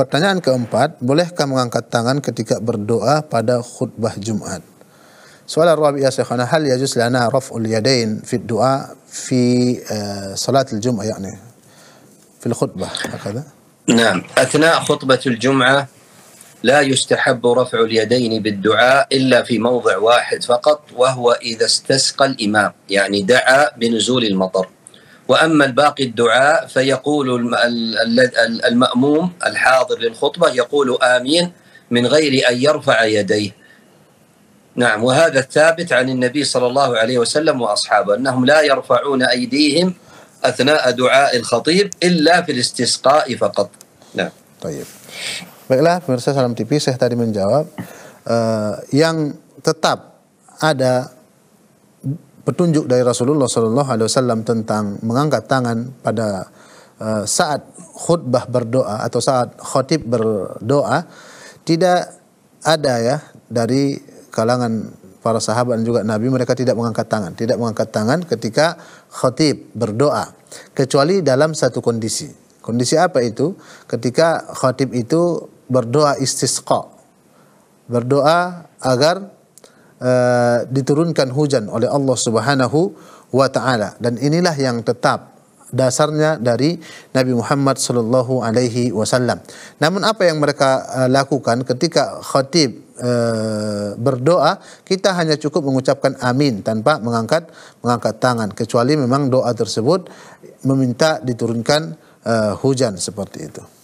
Pertanyaan keempat, bolehkah mengangkat tangan ketika berdoa pada khutbah Jumat? سؤال الرابع يا شيخنا هل يجوز لنا رفع اليدين في الدعاء في صلاة الجمعة يعني في الخطبة هكذا؟ نعم أثناء خطبة الجمعة لا يستحب رفع اليدين بالدعاء إلا في موضع واحد فقط وهو إذا استسقى الإمام يعني دعا بنزول المطر واما الباقي الدعاء فيقول الماموم الحاضر للخطبه يقول امين من غير ان يرفع يديه. نعم وهذا الثابت عن النبي صلى الله عليه وسلم واصحابه انهم لا يرفعون ايديهم اثناء دعاء الخطيب الا في الاستسقاء فقط. نعم. طيب. Baiklah pemirsa Salam TV saya tadi menjawab uh, yang tetap ada petunjuk dari Rasulullah Sallallahu Alaihi Wasallam tentang mengangkat tangan pada uh, saat khutbah berdoa atau saat khutib berdoa tidak ada ya dari kalangan para sahabat dan juga Nabi mereka tidak mengangkat tangan, tidak mengangkat tangan ketika khutib berdoa kecuali dalam satu kondisi. Kondisi apa itu? Ketika khutib itu berdoa istisqa. Berdoa agar Eh, diturunkan hujan oleh Allah Subhanahu wa taala dan inilah yang tetap dasarnya dari Nabi Muhammad sallallahu alaihi wasallam. Namun apa yang mereka eh, lakukan ketika khatib uh, berdoa kita hanya cukup mengucapkan amin tanpa mengangkat mengangkat tangan kecuali memang doa tersebut meminta diturunkan uh, hujan seperti itu.